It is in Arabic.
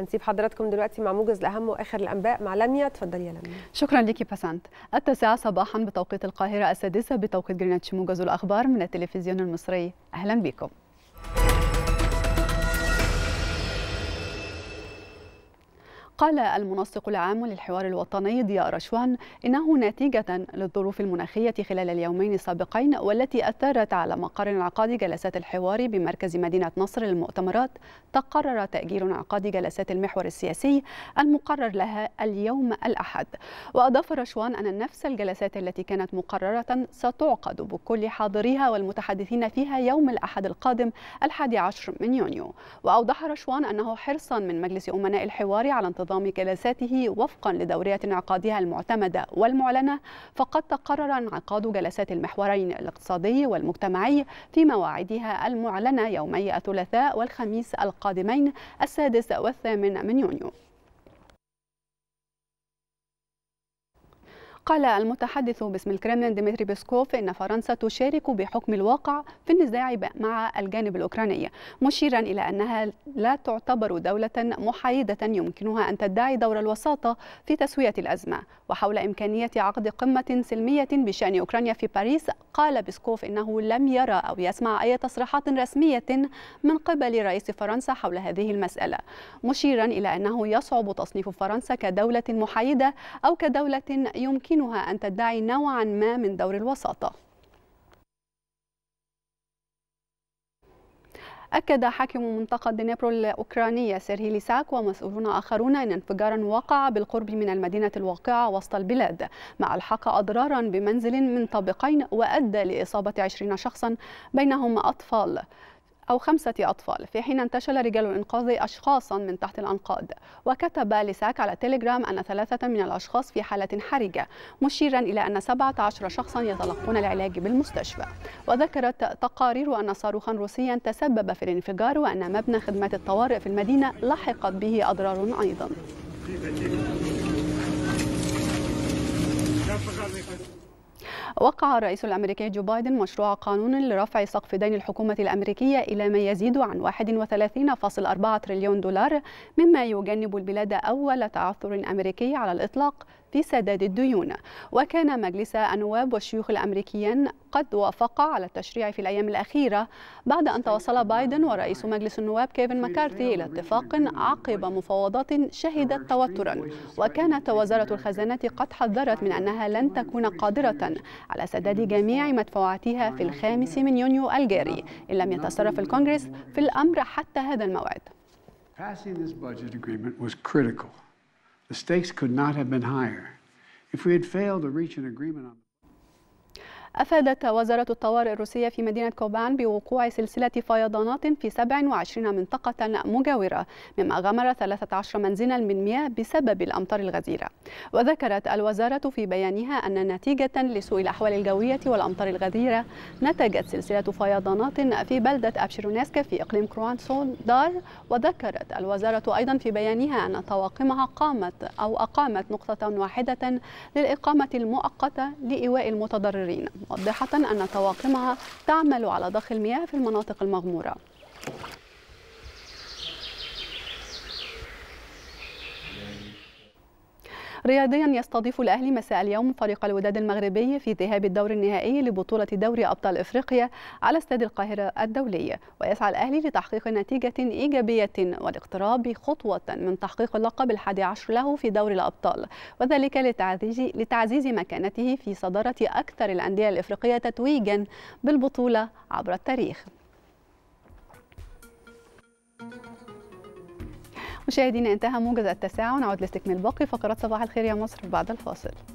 هنسيب حضراتكم دلوقتي مع موجز الاهم واخر الانباء مع لميا تفضلي يا لميا شكرا ليكي بسنت التاسعه صباحا بتوقيت القاهره السادسه بتوقيت جرينتش موجز الاخبار من التلفزيون المصري اهلا بكم قال المنسق العام للحوار الوطني ضياء رشوان إنه نتيجة للظروف المناخية خلال اليومين السابقين والتي أثرت على مقر انعقاد جلسات الحوار بمركز مدينة نصر للمؤتمرات تقرر تأجيل انعقاد جلسات المحور السياسي المقرر لها اليوم الأحد وأضاف رشوان أن نفس الجلسات التي كانت مقررة ستعقد بكل حاضريها والمتحدثين فيها يوم الأحد القادم الحادي عشر من يونيو وأوضح رشوان أنه حرصا من مجلس أمناء الحوار على انتظار نظام جلساته وفقا لدورية انعقادها المعتمدة والمعلنة فقد تقرر انعقاد جلسات المحورين الاقتصادي والمجتمعي في مواعيدها المعلنة يومي الثلاثاء والخميس القادمين السادس والثامن من يونيو قال المتحدث باسم الكرملين ديمتري بيسكوف أن فرنسا تشارك بحكم الواقع في النزاع مع الجانب الأوكراني مشيرا إلى أنها لا تعتبر دولة محايدة يمكنها أن تدعي دور الوساطة في تسوية الأزمة وحول إمكانية عقد قمة سلمية بشأن أوكرانيا في باريس قال بيسكوف إنه لم يرى أو يسمع أي تصريحات رسمية من قبل رئيس فرنسا حول هذه المسألة مشيرا إلى أنه يصعب تصنيف فرنسا كدولة محايدة أو كدولة يمكن يمكنها أن تدعي نوعا ما من دور الوساطة أكد حاكم منطقة دنيبرو الأوكرانية سيرهي ليساك ومسؤولون آخرون أن انفجارا وقع بالقرب من المدينة الواقعة وسط البلاد ما ألحق أضرارا بمنزل من طابقين وأدى لإصابة 20 شخصا بينهم أطفال أو خمسة أطفال في حين انتشل رجال الإنقاذ أشخاصا من تحت الأنقاض وكتب لساك على تيليجرام أن ثلاثة من الأشخاص في حالة حرجة مشيرا إلى أن 17 شخصا يتلقون العلاج بالمستشفى وذكرت تقارير أن صاروخا روسيا تسبب في الانفجار وأن مبنى خدمات الطوارئ في المدينة لحقت به أضرار أيضا وقع الرئيس الأمريكي جو بايدن مشروع قانون لرفع سقف دين الحكومة الأمريكية إلى ما يزيد عن 31.4 تريليون دولار مما يجنب البلاد أول تعثر أمريكي على الإطلاق في سداد الديون وكان مجلس النواب والشيوخ الامريكيين قد وافق على التشريع في الأيام الأخيرة بعد أن توصل بايدن ورئيس مجلس النواب كيفن ماكارتي إلى اتفاق عقب مفاوضات شهدت توترا وكانت وزارة الخزانة قد حذرت من أنها لن تكون قادرة على سداد جميع مدفوعاتها في الخامس من يونيو الجاري إن لم يتصرف الكونغرس في الأمر حتى هذا الموعد. Passing this budget agreement was critical The stakes could not have been higher. If we had failed to reach an agreement on أفادت وزارة الطوارئ الروسية في مدينة كوبان بوقوع سلسلة فيضانات في 27 منطقة مجاورة مما غمر 13 منزلا من مياه بسبب الأمطار الغزيرة وذكرت الوزارة في بيانها أن نتيجة لسوء الأحوال الجوية والأمطار الغزيرة نتجت سلسلة فيضانات في بلدة أبشيرونيسكا في إقليم كروانسون دار وذكرت الوزارة أيضا في بيانها أن طواقمها قامت أو أقامت نقطة واحدة للإقامة المؤقتة لإيواء المتضررين موضحة أن طواقمها تعمل على ضخ المياه في المناطق المغمورة رياضيا يستضيف الأهلي مساء اليوم فريق الوداد المغربي في ذهاب الدور النهائي لبطولة دوري أبطال إفريقيا على استاد القاهرة الدولي ويسعى الأهلي لتحقيق نتيجة إيجابية والاقتراب خطوة من تحقيق اللقب الحادي عشر له في دوري الأبطال وذلك لتعزيز, لتعزيز مكانته في صدارة أكثر الأندية الإفريقية تتويجا بالبطولة عبر التاريخ مشاهدينا انتهى موجز التساعة ونعود لاستكمال باقي فقرات صباح الخير يا مصر بعد الفاصل